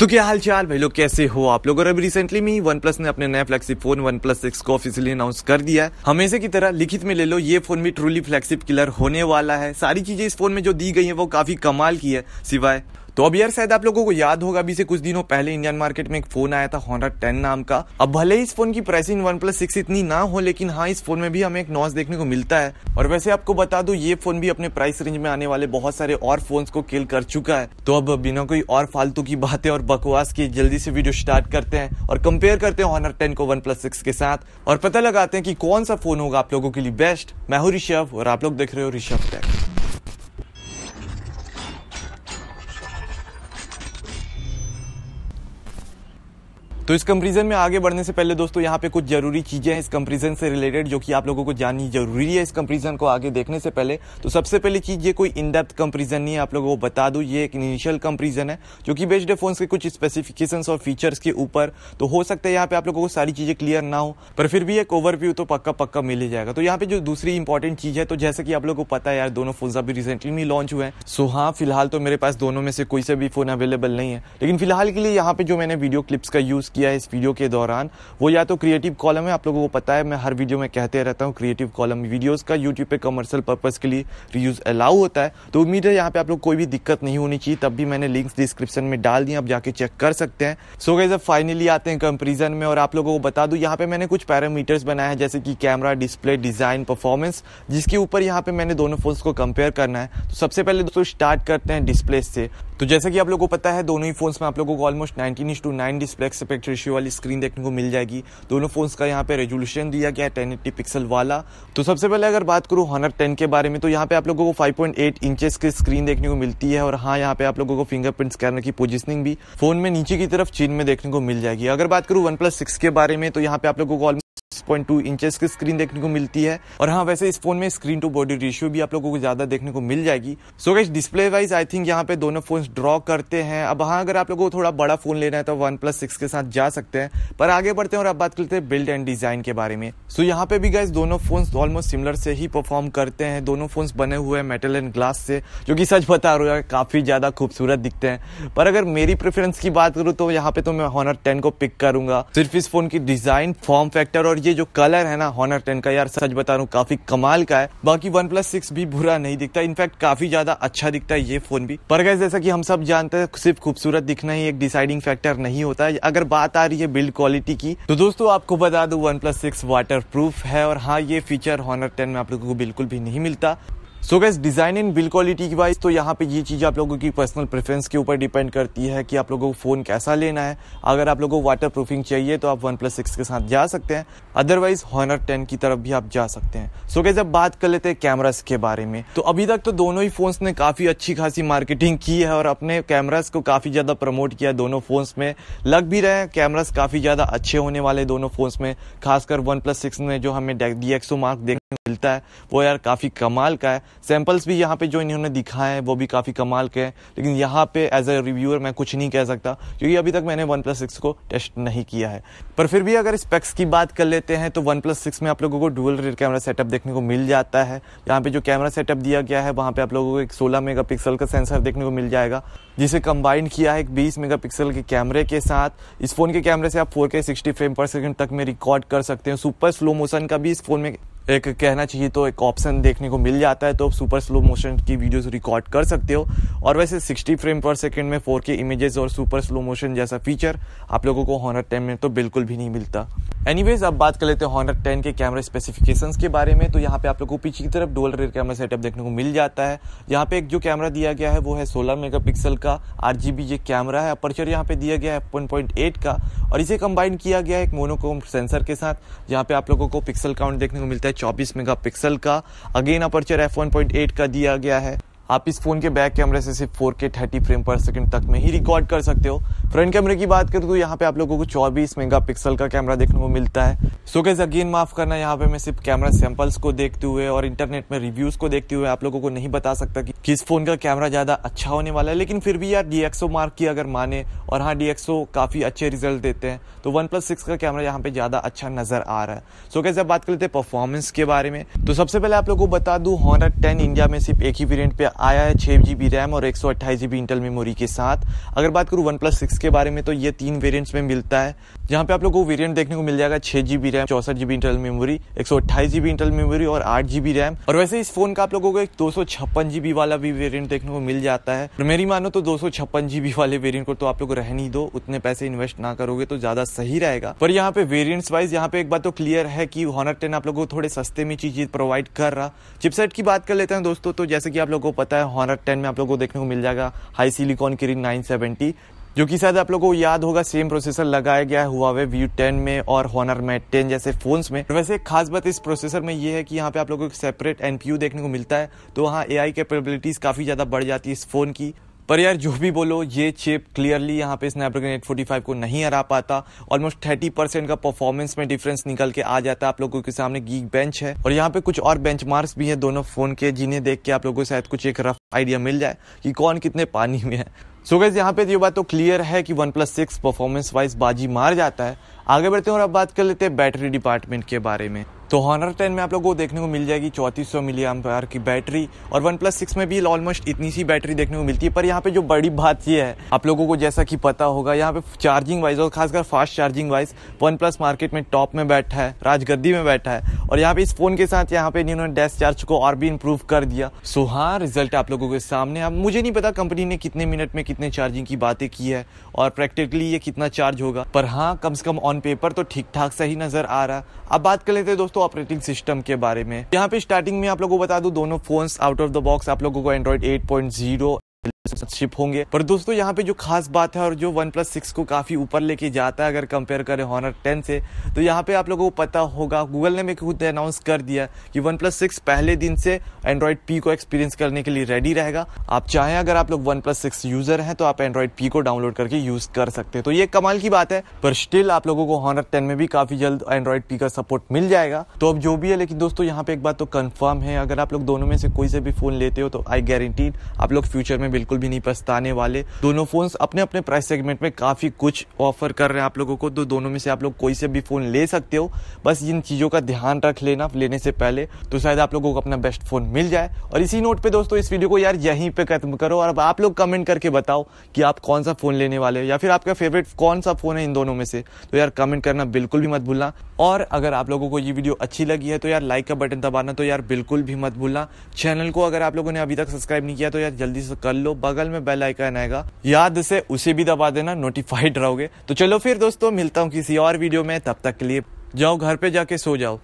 तो क्या हाल चाल भाई लोग कैसे हो आप लोग और अभी रिसेंटली में वन प्लस ने अपने नया flagship phone one plus six को ऑफिशियली अनाउंस कर दिया है हमेशा की तरह लिखित में ले लो ये फोन भी ट्रूली फ्लैक्सिप किलर होने वाला है सारी चीजें इस फोन में जो दी गई है वो काफी कमाल की है सिवाय तो अब यार शायद आप लोगों को याद होगा अभी से कुछ दिनों पहले इंडियन मार्केट में एक फोन आया था हॉनर टेन नाम का अब भले ही इस फोन की प्राइसिंग वन प्लस सिक्स इतनी ना हो लेकिन हाँ इस फोन में भी हमें एक नॉस देखने को मिलता है और वैसे आपको बता दो ये फोन भी अपने प्राइस रेंज में आने वाले बहुत सारे और फोन को किल कर चुका है तो अब बिना कोई और फालतू की बातें और बकवास की जल्दी से वीडियो स्टार्ट करते हैं और कंपेयर करते हैं हॉनर टेन को वन प्लस सिक्स के साथ और पता लगाते हैं कि कौन सा फोन होगा आप लोगों के लिए बेस्ट मैं हूँ ऋषभ और आप लोग देख रहे हो ऋषभ टेक तो इस कंपेरिजन में आगे बढ़ने से पहले दोस्तों यहाँ पे कुछ जरूरी चीजें हैं इस कंपेरिजन से रिलेटेड जो कि आप लोगों को जाननी जरूरी है इस कंपेरिजन को आगे देखने से पहले तो सबसे पहली चीज ये कोई इन डेप्थ कंपेरिजन नहीं है आप लोगों को बता दू ये एक इनिशियल कंपेरिजन है जो कि बेस्ड है फोन के कुछ स्पेसिफिकेशन और फीचर्स के ऊपर तो हो सकता है यहाँ पे आप लोगों को सारी चीजें क्लियर ना हो पर फिर भी एक ओवरव्यू तो पक्का पक्का मिल ही जाएगा तो यहाँ पे जो दूसरी इंपॉर्टेंट चीज है तो जैसे कि आप लोगों को पता है यार दोनों फोन अभी रिसेंटली में लॉन्च हुए हैं सो हाँ फिलहाल तो मेरे पास दोनों में से कोई से भी फोन अवेलेबल नहीं है लेकिन फिलहाल के लिए यहाँ पे जो मैंने वीडियो क्लिप्स का यूज किया है इस वीडियो के दौरान वो या तो क्रिएटिव कॉलम है आप लोगों को पता है मैं हर वीडियो में कहते रहता हूँ क्रिएटिव कॉलम वीडियोस का यूट्यूब पे कमर्शियल पर्पज़ के लिए रीयूज़ अलाउ होता है तो उम्मीद है यहाँ पे आप लोग कोई भी दिक्कत नहीं होनी चाहिए तब भी मैंने लिंक्स डिस्क्रिप्शन में डाल दिए आप जाके चेक कर सकते हैं सो गए जब फाइनली आते हैं कंपेरिजन में और आप लोगों को बता दू यहाँ पे मैंने कुछ पैरामीटर्स बनाए हैं जैसे कि कैमरा डिस्प्ले डिज़ाइन परफॉर्मेंस जिसके ऊपर यहाँ पे मैंने दोनों फोन को कंपेयर करना है तो सबसे पहले दोस्तों स्टार्ट करते हैं डिस्प्ले से तो जैसे कि आप लोगों को पता है दोनों ही फोन्स में आप लोगों को almost nineteen inch to nine display aspect ratio वाली स्क्रीन देखने को मिल जाएगी दोनों फोन्स का यहाँ पे रेजोल्यूशन दिया गया है टेन पिक्सल वाला तो सबसे पहले अगर बात करूँ हॉनर टेन के बारे में तो यहाँ पे आप लोगों को फाइव पॉइंट इंचेस की स्क्रीन देखने को मिलती है और हाँ यहाँ पे आप लोगों को फिंगरप्रिंट स्कैनर की पोजिशनिंग भी फोन में नीचे की तरफ चीन में देखने को मिल जाएगी अगर बात करूँ वन प्लस सिक्स के बारे में तो यहाँ पे आप लोगों को 6.2 इंचेस की स्क्रीन देखने को मिलती है और हाँ वैसे इस फोन में स्क्रीन टू बॉडी रेशियो भी आप लोगों को ज्यादा देखने को मिल जाएगी so so, guys display wise I think यहाँ पे दोनों फोन ड्रॉ करते हैं अब हाँ अगर आप लोगों को थोड़ा बड़ा फोन लेना है तो वन प्लस सिक्स के साथ जा सकते हैं पर आगे बढ़ते हैं और आप बात करते हैं बिल्ड एंड डिजाइन के बारे में सो so, यहाँ पे भी गैस दोनों फोन ऑलमोस्ट सिमिलर से ही परफॉर्म करते हैं दोनों फोन बने हुए हैं मेटल एंड ग्लास से जो की सच बता रहा है काफी ज्यादा खूबसूरत दिखते हैं पर अगर मेरी प्रेफरेंस की बात करूँ तो यहाँ पे तो मैं हॉनर टेन को पिक करूंगा सिर्फ इस फोन की डिजाइन फॉर्म फैक्टर और ये जो कलर है ना हॉनर टेन का यार सच बता रहा हूँ काफी कमाल का है बाकी वन प्लस सिक्स भी बुरा नहीं दिखता इनफैक्ट काफी ज्यादा अच्छा दिखता है ये फोन भी पर गैस जैसा कि हम सब जानते हैं सिर्फ खूबसूरत दिखना ही एक डिसाइडिंग फैक्टर नहीं होता है अगर बात आ रही है बिल्ड क्वालिटी की तो दोस्तों आपको बता दू one plus six water proof है और हाँ ये फीचर हॉनर टेन में आप लोगों को बिल्कुल भी नहीं मिलता so guys design in build quality की वाइज तो यहाँ पे ये चीज़ आप लोगों की पर्सनल प्रेफरेंस के ऊपर डिपेंड करती है कि आप लोगों को फ़ोन कैसा लेना है अगर आप लोगों को वाटर प्रूफिंग चाहिए तो आप वन प्लस सिक्स के साथ जा सकते हैं अदरवाइज हॉनर टेन की तरफ भी आप जा सकते हैं सो गैस अब बात कर लेते हैं कैमराज के बारे में तो अभी तक तो दोनों ही फ़ोन्स ने काफ़ी अच्छी खासी मार्केटिंग की है और अपने कैमराज को काफ़ी ज़्यादा प्रमोट किया दोनों फ़ोन्स में लग भी रहे हैं कैमराज काफ़ी ज़्यादा अच्छे होने वाले दोनों फ़ोन्स में खासकर वन प्लस सिक्स ने जो हमें डी एक्सो मार्क देख मिलता है वो यार काफ़ी कमाल का है सैम्पल्स भी यहाँ पे जो इन्होंने दिखाए हैं वो भी काफ़ी कमाल के हैं लेकिन यहाँ पे एज ए रिव्यूअर मैं कुछ नहीं कह सकता क्योंकि अभी तक मैंने वन प्लस सिक्स को टेस्ट नहीं किया है पर फिर भी अगर स्पेक्स की बात कर लेते हैं तो वन प्लस सिक्स में आप लोगों को डुअल रेयर कैमरा सेटअप देखने को मिल जाता है यहाँ पे जो कैमरा सेटअप दिया गया है वहाँ पे आप लोगों को एक 16 मेगापिक्सल का सेंसर देखने को मिल जाएगा जिसे कंबाइंड किया है एक 20 मेगापिक्सल के कैमरे के साथ इस फोन के कैमरे से आप 4K 60 फ्रेम पर सेकेंड तक में रिकॉर्ड कर सकते हैं सुपर स्लो मोशन का भी इस फोन में एक कहना चाहिए तो एक ऑप्शन देखने को मिल जाता है तो आप सुपर स्लो मोशन की वीडियोस रिकॉर्ड कर सकते हो और वैसे 60 फ्रेम पर सेकंड में 4K इमेजेस और सुपर स्लो मोशन जैसा फीचर आप लोगों को हॉनर टाइम में तो बिल्कुल भी नहीं मिलता एनीवेज अब बात कर लेते हैं हॉनर टेन के कैमरा स्पेसिफिकेशंस के बारे में तो यहाँ पे आप लोगों को पीछे की तरफ डोल रेयर कैमरा सेटअप देखने को मिल जाता है यहाँ पे एक जो कैमरा दिया गया है वो है 16 मेगापिक्सल का आर जी ये कैमरा है अपर्चर यहाँ पे दिया गया है वन पॉइंट एट का और इसे कंबाइन किया गया है एक मोनोकोम सेंसर के साथ यहाँ पे आप लोगों को पिक्सल काउंट देखने को मिलता है चौबीस मेगा का अगेन अपर्चर एफ का दिया गया है आप इस फोन के बैक कैमरे से सिर्फ 4K 30 फ्रेम पर सेकंड तक में ही रिकॉर्ड कर सकते हो फ्रंट कैमरे की बात करूँ तो यहाँ पे आप लोगों को 24 मेगापिक्सल का कैमरा देखने को मिलता है सो कैसे अगेन माफ करना यहाँ पे मैं सिर्फ कैमरा सैंपल्स को देखते हुए और इंटरनेट में रिव्यूज को देखते हुए आप लोगों को नहीं बता सकता कि किस फोन का कैमरा ज्यादा अच्छा होने वाला है लेकिन फिर भी यार डी मार्क की अगर माने और हाँ डी काफी अच्छे रिजल्ट देते हैं तो वन प्लस सिक्स का कैमरा यहाँ पे ज्यादा अच्छा नजर आ रहा है सो कैसे बात कर लेते हैं परफॉर्मेंस के बारे में तो सबसे पहले आप लोगों को बता दू हॉनर टेन इंडिया में सिर्फ एक ही वेरियंट पे आया है छह जीबी रैम और एक सौ इंटरनल मेमोरी के साथ अगर बात करूँ वन प्लस सिक्स सिक्स के बारे में तो ये तीन वेरियंट्स में मिलता है जहाँ पे आप लोगों को वेरियंट देखने को मिल जाएगा छह जीबी रैम चौसठ जीबी इंटरनल मेमोरी एक सौ अट्ठाईस जीबी इंटरनल मेमोरी और आठ जीबी रैम और वैसे इस फोन का आप लोगों को एक दो सौ छप्पन जीबी वाला भी वेरियंट देखने को मिल जाता है और मेरी मानो तो दो सौ छप्पन जीबी वाले वेरियंट को तो आप लोग रहनी दो उतने पैसे इन्वेस्ट ना करोगे तो ज्यादा सही रहेगा पर यहाँ पे वेरियंट्स वाइज यहाँ पे एक बात तो क्लियर है कि हॉनर टेन आप लोगों को थोड़े सस्ते में चीजें प्रोवाइड कर रहा चिपसेट की बात कर लेते हैं दोस्तों तो जैसे कि आप लोगों को पता है हॉनर टेन में आप लोगों को देखने को मिल जाएगा हाई सिलिकॉन की रिंग नाइन जो कि शायद आप लोगों को याद होगा सेम प्रोसेसर लगाया गया है हुआवे व्यू टेन में और हॉनर मैट टेन जैसे फोन्स में वैसे खास बात इस प्रोसेसर में ये है कि यहाँ पे आप लोगों को सेपरेट एनपीयू देखने को मिलता है तो वहाँ ए आई कैपेबिलिटीज काफी ज्यादा बढ़ जाती है इस फोन की पर यार जो भी बोलो ये चिप क्लियरली यहाँ पे स्नैपड्रैगन फाइव को नहीं हरा पाता ऑलमोस्ट थर्टी परसेंट का परफॉर्मेंस में डिफरेंस निकल के आ जाता है आप लोगों के सामने गीक बेंच है और यहाँ पे कुछ और बेंच भी है दोनों फोन के जिन्हें देख के आप लोगों को शायद कुछ एक रफ आइडिया मिल जाए कि कौन कितने पानी में है सो गैस यहाँ पे ये बात तो क्लियर है कि one plus six performance wise बाजी मार जाता है आगे बढ़ते हैं और अब बात कर लेते हैं बैटरी डिपार्टमेंट के बारे में तो हॉनर टेन में आप लोगों को देखने को मिल जाएगी चौंतीस सौ मिली पार की बैटरी और वन प्लस सिक्स में भी ऑलमोस्ट इतनी सी बैटरी देखने को मिलती है पर यहाँ पे जो बड़ी बात ये है आप लोगों को जैसा कि पता होगा यहाँ पे चार्जिंग वाइज और खासकर fast charging wise one plus market में टॉप में बैठा है राजगद्दी में बैठा है और यहाँ पे इस फोन के साथ यहाँ पे इन्होंने डेस्क चार्ज को और भी इम्प्रूव कर दिया सो हाँ रिजल्ट आप लोगों के सामने अब मुझे नहीं पता कंपनी ने कितने मिनट में कितने चार्जिंग की बातें की है और प्रैक्टिकली ये कितना चार्ज होगा पर हाँ कम से कम ऑन पेपर तो ठीक ठाक सा ही नजर आ रहा है अब बात कर लेते हैं दोस्तों ऑपरेटिंग सिस्टम के बारे में यहाँ पे स्टार्टिंग में आप लोगों को बता दू दोनों phone out of the box आप लोगों को एंड्रॉइड जीरो शिप होंगे पर दोस्तों यहाँ पे जो खास बात है और जो वन प्लस सिक्स को काफ़ी ऊपर लेके जाता है अगर कंपेयर करें हॉनर टेन से तो यहाँ पे आप लोगों को पता होगा गूगल ने भी खुद अनाउंस कर दिया कि वन प्लस सिक्स पहले दिन से एंड्रॉइड पी को एक्सपीरियंस करने के लिए रेडी रहेगा आप चाहें अगर आप लोग वन प्लस सिक्स यूजर हैं तो आप एंड्रॉइड पी को डाउनलोड करके यूज कर सकते हैं तो ये कमाल की बात है पर स्टिल आप लोगों को हॉनर टेन में भी काफ़ी जल्द एंड्रॉइड पी का सपोर्ट मिल जाएगा तो अब जो भी है लेकिन दोस्तों यहाँ पे एक बात तो कन्फर्म है अगर आप लोग दोनों में से कोई से भी फोन लेते हो तो आई गारंटीड आप लोग फ्यूचर में बिल्कुल बिल्कुल भी नहीं पछताने वाले दोनों फोन अपने अपने प्राइस सेगमेंट में काफ़ी कुछ ऑफर कर रहे हैं आप लोगों को तो दोनों में से आप लोग कोई से भी फ़ोन ले सकते हो बस इन चीज़ों का ध्यान रख लेना लेने से पहले तो शायद आप लोगों को अपना बेस्ट फ़ोन मिल जाए और इसी नोट पे दोस्तों इस वीडियो को यार यहीं पे खत्म करो और अब आप लोग कमेंट करके बताओ कि आप कौन सा फ़ोन लेने वाले हो या फिर आपका फेवरेट कौन सा फ़ोन है इन दोनों में से तो यार कमेंट करना बिल्कुल भी मत भूलना और अगर आप लोगों को ये वीडियो अच्छी लगी है तो यार लाइक का बटन दबाना तो यार बिल्कुल भी मत भूलना चैनल को अगर आप लोगों ने अभी तक सब्सक्राइब नहीं किया तो यार जल्दी से कर लो बगल में बेल आइकन आएगा याद से उसे भी दबा देना नोटिफाइड रहोगे तो चलो फिर दोस्तों मिलता हूँ किसी और वीडियो में तब तक के लिए जाओ घर पे जाके सो जाओ